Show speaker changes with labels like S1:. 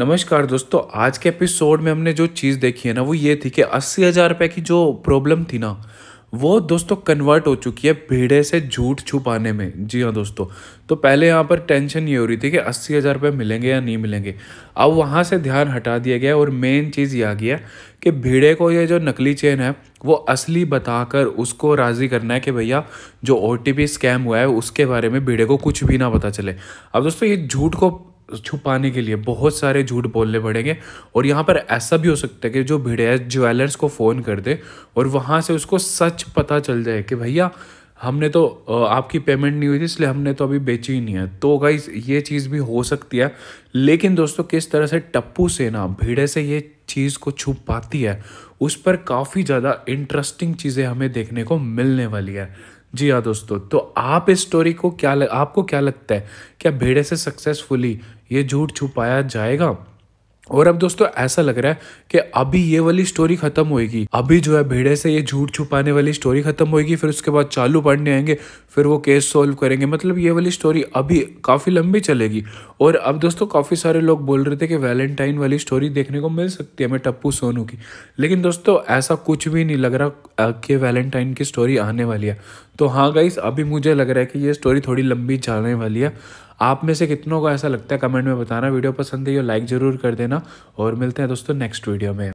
S1: नमस्कार दोस्तों आज के एपिसोड में हमने जो चीज़ देखी है ना वो ये थी कि अस्सी हज़ार रुपये की जो प्रॉब्लम थी ना वो दोस्तों कन्वर्ट हो चुकी है भीड़े से झूठ छुपाने में जी हाँ दोस्तों तो पहले यहाँ पर टेंशन ये हो रही थी कि अस्सी हज़ार रुपये मिलेंगे या नहीं मिलेंगे अब वहाँ से ध्यान हटा दिया गया और मेन चीज़ ये आ गया कि भीड़े को ये जो नकली चेन है वो असली बताकर उसको राज़ी करना है कि भैया जो ओ स्कैम हुआ है उसके बारे में भीड़े को कुछ भी ना पता चले अब दोस्तों ये झूठ को छुपाने के लिए बहुत सारे झूठ बोलने पड़ेंगे और यहाँ पर ऐसा भी हो सकता है कि जो भिड़े ज्वेलर्स को फ़ोन कर दे और वहाँ से उसको सच पता चल जाए कि भैया हमने तो आपकी पेमेंट नहीं हुई थी इसलिए हमने तो अभी बेची ही नहीं है तो गाइज ये चीज़ भी हो सकती है लेकिन दोस्तों किस तरह से टप्पू सेना भिड़े से ये चीज़ को छुप पाती है उस पर काफ़ी ज़्यादा इंटरेस्टिंग चीज़ें हमें देखने को मिलने वाली है जी हाँ दोस्तों तो आप इस स्टोरी को क्या लग, आपको क्या लगता है क्या भेड़े से सक्सेसफुली ये झूठ छुपाया जाएगा और अब दोस्तों ऐसा लग रहा है कि अभी ये वाली स्टोरी खत्म होएगी अभी जो है भेड़े से ये झूठ छुपाने वाली स्टोरी खत्म होएगी फिर उसके बाद चालू पढ़ने आएंगे फिर वो केस सॉल्व करेंगे मतलब ये वाली स्टोरी अभी काफ़ी लंबी चलेगी और अब दोस्तों काफ़ी सारे लोग बोल रहे थे कि वैलेंटाइन वाली स्टोरी देखने को मिल सकती है हमें टप्पू सोनू की लेकिन दोस्तों ऐसा कुछ भी नहीं लग रहा कि वैलेंटाइन की स्टोरी आने वाली है तो हाँ गाइस अभी मुझे लग रहा है कि ये स्टोरी थोड़ी लंबी जाने वाली है आप में से कितनों को ऐसा लगता है कमेंट में बताना वीडियो पसंद है लाइक ज़रूर कर देना और मिलते हैं दोस्तों नेक्स्ट वीडियो में